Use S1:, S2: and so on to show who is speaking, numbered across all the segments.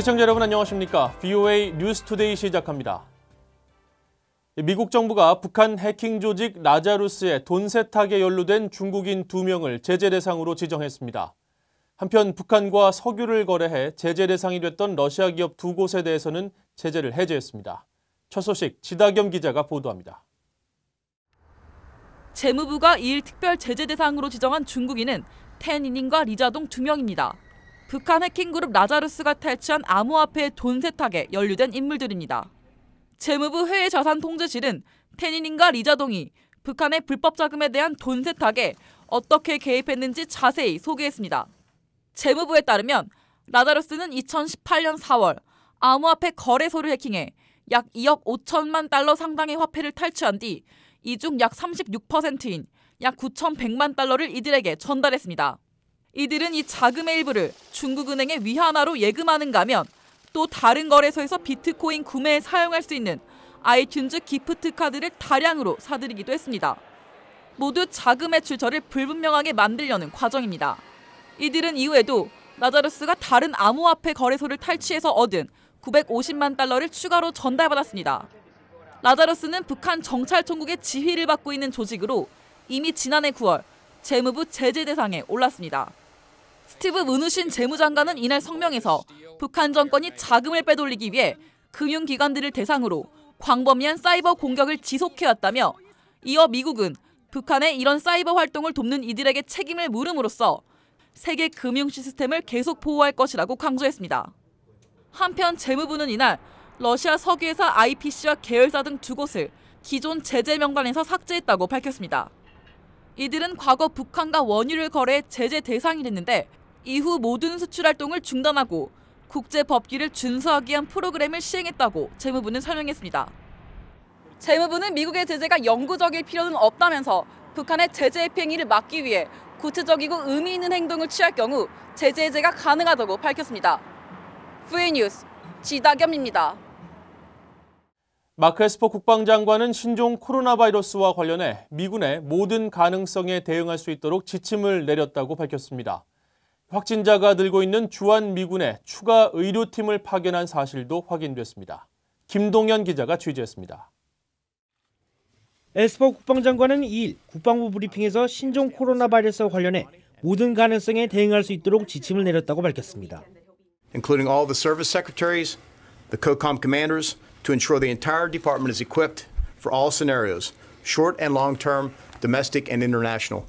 S1: 시청자 여러분 안녕하십니까. VOA 뉴스투데이 시작합니다. 미국 정부가 북한 해킹 조직 라자루스의 돈 세탁에 연루된 중국인 2명을 제재 대상으로 지정했습니다. 한편 북한과 석유를 거래해 제재 대상이 됐던 러시아 기업 두 곳에 대해서는 제재를 해제했습니다. 첫 소식 지다겸 기자가 보도합니다.
S2: 재무부가 이일 특별 제재 대상으로 지정한 중국인은 텐이닝과 리자동 2명입니다. 북한 해킹 그룹 라자루스가 탈취한 암호화폐의 돈 세탁에 연루된 인물들입니다. 재무부 해외자산통제실은 태니닝과 리자동이 북한의 불법 자금에 대한 돈 세탁에 어떻게 개입했는지 자세히 소개했습니다. 재무부에 따르면 라자루스는 2018년 4월 암호화폐 거래소를 해킹해 약 2억 5천만 달러 상당의 화폐를 탈취한 뒤 이 중 약 36%인 약 9,100만 달러를 이들에게 전달했습니다. 이들은 이 자금의 일부를 중국은행의 위하나로 예금하는가 하면 또 다른 거래소에서 비트코인 구매에 사용할 수 있는 아이튠즈 기프트 카드를 다량으로 사들이기도 했습니다. 모두 자금의 출처를 불분명하게 만들려는 과정입니다. 이들은 이후에도 나자르스가 다른 암호화폐 거래소를 탈취해서 얻은 950만 달러를 추가로 전달받았습니다. 라자르스는 북한 정찰총국의 지휘를 받고 있는 조직으로 이미 지난해 9월 재무부 제재 대상에 올랐습니다. 스티브 문우신 재무장관은 이날 성명에서 북한 정권이 자금을 빼돌리기 위해 금융기관들을 대상으로 광범위한 사이버 공격을 지속해왔다며 이어 미국은 북한의 이런 사이버 활동을 돕는 이들에게 책임을 물음으로써 세계 금융 시스템을 계속 보호할 것이라고 강조했습니다. 한편 재무부는 이날 러시아 석유회사 IPC와 계열사 등 두 곳을 기존 제재 명단에서 삭제했다고 밝혔습니다. 이들은 과거 북한과 원유를 거래 제재 대상이 됐는데 이후 모든 수출 활동을 중단하고 국제 법규를 준수하기 위한 프로그램을 시행했다고 재무부는 설명했습니다. 재무부는 미국의 제재가 영구적일 필요는 없다면서 북한의 제재 행위를 막기 위해 구체적이고 의미 있는 행동을 취할 경우 제재 해제가 가능하다고 밝혔습니다. 후에 뉴스 지다겸입니다.
S1: 마크 에스퍼 국방장관은 신종 코로나 바이러스와 관련해 미군의 모든 가능성에 대응할 수 있도록 지침을 내렸다고 밝혔습니다. 확진자가 늘고 있는 주한미군에 추가 의료팀을 파견한 사실도 확인됐습니다. 김동현 기자가 취재했습니다. 에스퍼 국방장관은 2일 국방부 브리핑에서 신종 코로나 바이러스와
S3: 관련해 모든 가능성에 대응할 수 있도록 지침을 내렸다고 밝혔습니다. including all the service secretaries, the COCOM commanders to ensure the entire department is equipped for all scenarios, short and long term, domestic and international.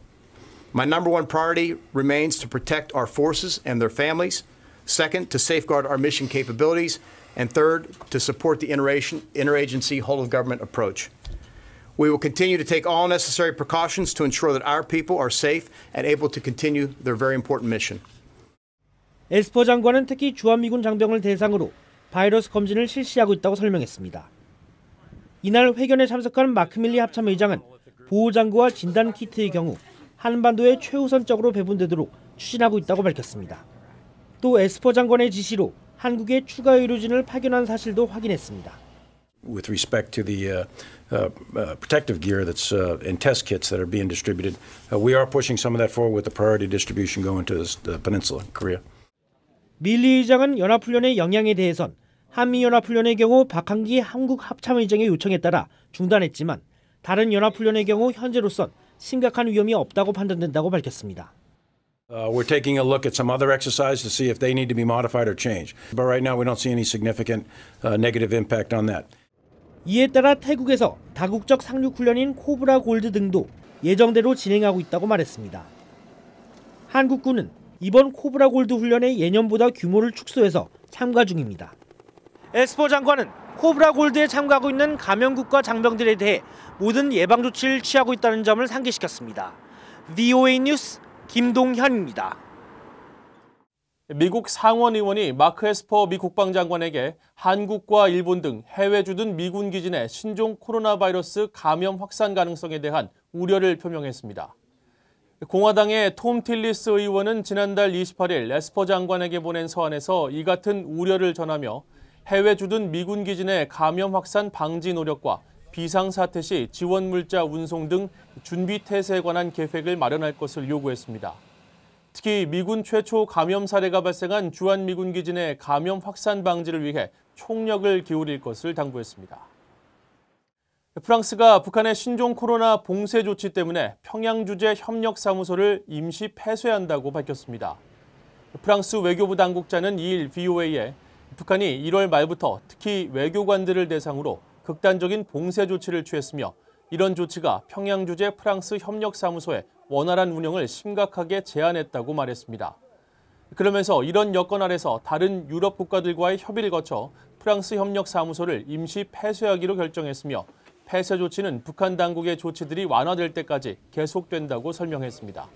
S3: My number one priority remains to protect our forces and their families. Second, to safeguard our mission capabilities. And third, to support the interagency whole of government approach. We will continue to take all necessary precautions to ensure that our people are safe and able to continue their very important mission. 에스퍼 장관은 특히 주한미군 장병을 대상으로 바이러스 검진을 실시하고 있다고 설명했습니다. 이날 회견에 참석한 마크밀리 합참의장은 보호장구와 진단 키트의 경우 한반도에 최우선적으로 배분되도록 추진하고 있다고 밝혔습니다. 또 에스퍼 장관의 지시로 한국에 추가 의료진을 파견한 사실도 확인했습니다.
S4: with respect to the uh, uh, protective gear that's uh, and test kits that are being distributed. we are pushing some of that forward with the priority distribution going to the peninsula, Korea.
S3: 밀리 의장은 연합훈련의 영향에 대해선 한미연합훈련의 경우 박한기 한국 합참의장의 요청에 따라 중단했지만 다른 연합훈련의 경우 현재로선 심각한 위험이 없다고 판단된다고 밝혔습니다.
S4: Uh, we're taking a look at some other exercise to see if they need to be modified or changed. But right now we don't see any significant uh, negative impact on that.
S3: 이에 따라 태국에서 다국적 상륙 훈련인 코브라 골드 등도 예정대로 진행하고 있다고 말했습니다. 한국군은 이번 코브라 골드 훈련의 예년보다 규모를 축소해서 참가 중입니다. 에스포 장관은 코브라 골드에 참가하고 있는 감염국과 장병들에 대해 모든 예방 조치를 취하고 있다는 점을 상기시켰습니다. VOA 뉴스
S1: 김동현입니다. 미국 상원 의원이 마크 에스퍼 미 국방장관에게 한국과 일본 등 해외 주둔 미군 기지 내 신종 코로나 바이러스 감염 확산 가능성에 대한 우려를 표명했습니다. 공화당의 톰 틸리스 의원은 지난달 28일 에스퍼 장관에게 보낸 서한에서 이 같은 우려를 전하며 해외 주둔 미군 기지 의 감염 확산 방지 노력과 비상사태 시 지원 물자 운송 등 준비 태세에 관한 계획을 마련할 것을 요구했습니다. 특히 미군 최초 감염 사례가 발생한 주한미군 기지 내 감염 확산 방지를 위해 총력을 기울일 것을 당부했습니다. 프랑스가 북한의 신종 코로나 봉쇄 조치 때문에 평양 주재 협력 사무소를 임시 폐쇄한다고 밝혔습니다. 프랑스 외교부 당국자는 2일 VOA에 북한이 1월 말부터 특히 외교관들을 대상으로 극단적인 봉쇄 조치를 취했으며 이런 조치가 평양 주재 프랑스 협력사무소의 원활한 운영을 심각하게 제한했다고 말했습니다. 그러면서 이런 여건 아래서 다른 유럽 국가들과의 협의를 거쳐 프랑스 협력사무소를 임시 폐쇄하기로 결정했으며 폐쇄 조치는 북한 당국의 조치들이 완화될 때까지 계속된다고 설명했습니다.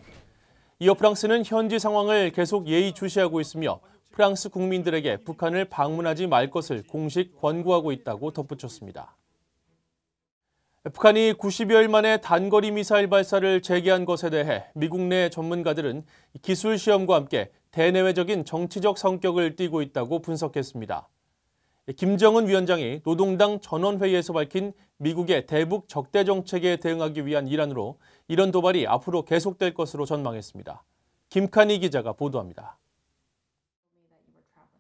S1: 이어 프랑스는 현지 상황을 계속 예의주시하고 있으며 프랑스 국민들에게 북한을 방문하지 말 것을 공식 권고하고 있다고 덧붙였습니다. 북한이 90여일 만에 단거리 미사일 발사를 재개한 것에 대해 미국 내 전문가들은 기술 시험과 함께 대내외적인 정치적 성격을 띠고 있다고 분석했습니다. 김정은 위원장이 노동당 전원회의에서 밝힌 미국의 대북 적대 정책에 대응하기 위한 일환으로 이런 도발이 앞으로 계속될 것으로 전망했습니다. 김카니 기자가 보도합니다.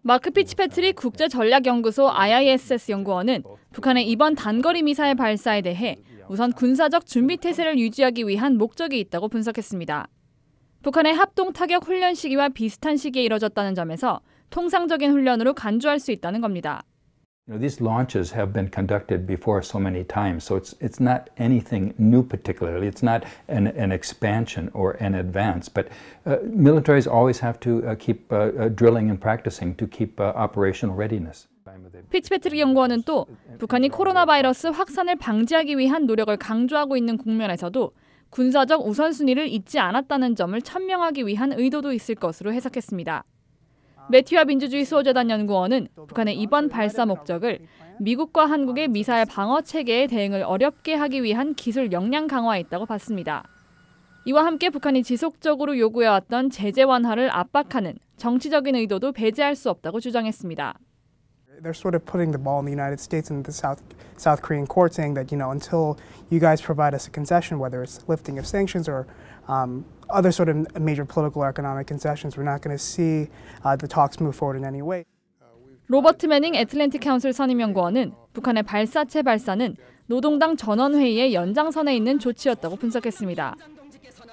S4: 마크 피치패트리 국제전략연구소 IISS 연구원은 북한의 이번 단거리 미사일 발사에 대해 우선 군사적 준비태세를 유지하기 위한 목적이 있다고 분석했습니다. 북한의 합동 타격 훈련 시기와 비슷한 시기에 이뤄졌다는 점에서 통상적인 훈련으로 간주할 수 있다는 겁니다.
S2: You know, these launches have been conducted before so many times, so it's, it's not anything new particularly. It's not an, an expansion or an advance, but uh, militaries always have to uh, keep uh, uh drilling and practicing to keep uh, operational readiness.
S4: 피츠베트릭 연구원은 또 북한이 코로나 바이러스 확산을 방지하기 위한 노력을 강조하고 있는 국면에서도 군사적 우선순위를 잊지 않았다는 점을 천명하기 위한 의도도 있을 것으로 해석했습니다. 매티와 민주주의 수호재단 연구원은 북한의 이번 발사 목적을 미국과 한국의 미사일 방어 체계의 대응을 어렵게 하기 위한 기술 역량 강화에 있다고 봤습니다. 이와 함께 북한이 지속적으로 요구해왔던 제재 완화를 압박하는 정치적인 의도도 배제할 수 없다고 주장했습니다.
S3: they're sort of putting the ball in the United States and the South, South Korean court saying that, you know, until you guys provide us a concession, whether it's lifting of sanctions or um, other sort of major political or economic concessions, we're not going to see uh, the talks move forward in any way.
S4: 로버트 매닝 애틀랜틱 카운슬 선임연구원은 북한의 발사체 발사는 노동당 전원회의의 연장선에 있는 조치였다고 분석했습니다.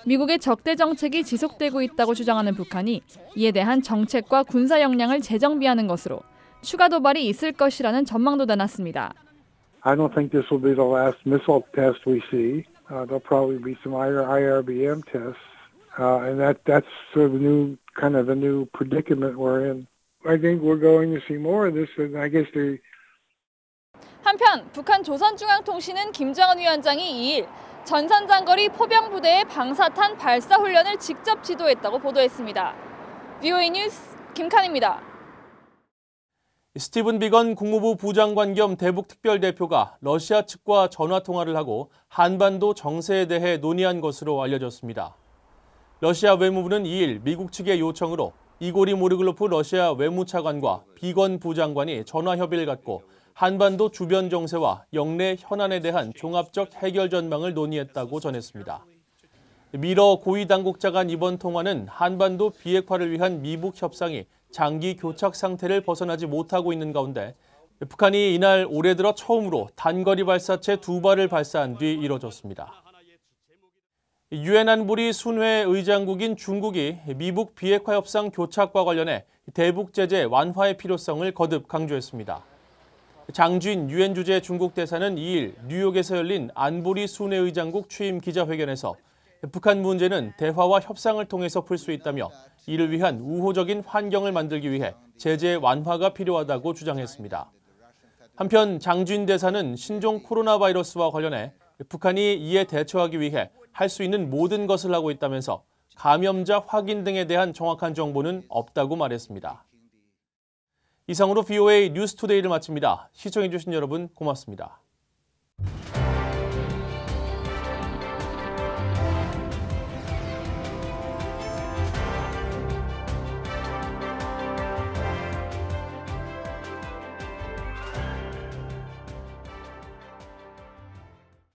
S4: 미국의 적대 정책이 지속되고 있다고 주장하는 북한이 이에 대한 정책과 군사 역량을 재정비하는 것으로 추가 도발이 있을 것이라는 전망도 나눴습니다.
S3: I don't think this will be the last missile test we see. Uh, there'll probably be some IRBM tests. uh, and that that's sort of the new kind of the new predicament we're in. I think we're going to see more of this, and I guess the
S4: 한편 북한 조선중앙통신은 김정은 위원장이 2일 전산장거리 포병부대의 방사탄 발사 훈련을 직접 지도했다고 보도했습니다. VOA 뉴스 김칸입니다.
S1: 스티븐 비건 국무부 부장관 겸 대북 특별대표가 러시아 측과 전화 통화를 하고 한반도 정세에 대해 논의한 것으로 알려졌습니다. 러시아 외무부는 2일 미국 측의 요청으로 이고리 모르글로프 러시아 외무차관과 비건 부장관이 전화 협의를 갖고 한반도 주변 정세와 영내 현안에 대한 종합적 해결 전망을 논의했다고 전했습니다. 미러 고위 당국자 간 이번 통화는 한반도 비핵화를 위한 미북 협상이 장기 교착 상태를 벗어나지 못하고 있는 가운데 북한이 이날 올해 들어 처음으로 단거리 발사체 두 발을 발사한 뒤 이뤄졌습니다. 유엔 안보리 순회 의장국인 중국이 미국 비핵화 협상 교착과 관련해 대북 제재 완화의 필요성을 거듭 강조했습니다. 장주인 유엔 주재 중국 대사는 2일 뉴욕에서 열린 안보리 순회 의장국 취임 기자회견에서 북한 문제는 대화와 협상을 통해서 풀 수 있다며 이를 위한 우호적인 환경을 만들기 위해 제재 완화가 필요하다고 주장했습니다. 한편 장주인 대사는 신종 코로나 바이러스와 관련해 북한이 이에 대처하기 위해 할수 있는 모든 것을 하고 있다면서 감염자 확인 등에 대한 정확한 정보는 없다고 말했습니다. 이상으로 v o a 뉴스투데이를 마칩니다. 시청해주신 여러분 고맙습니다.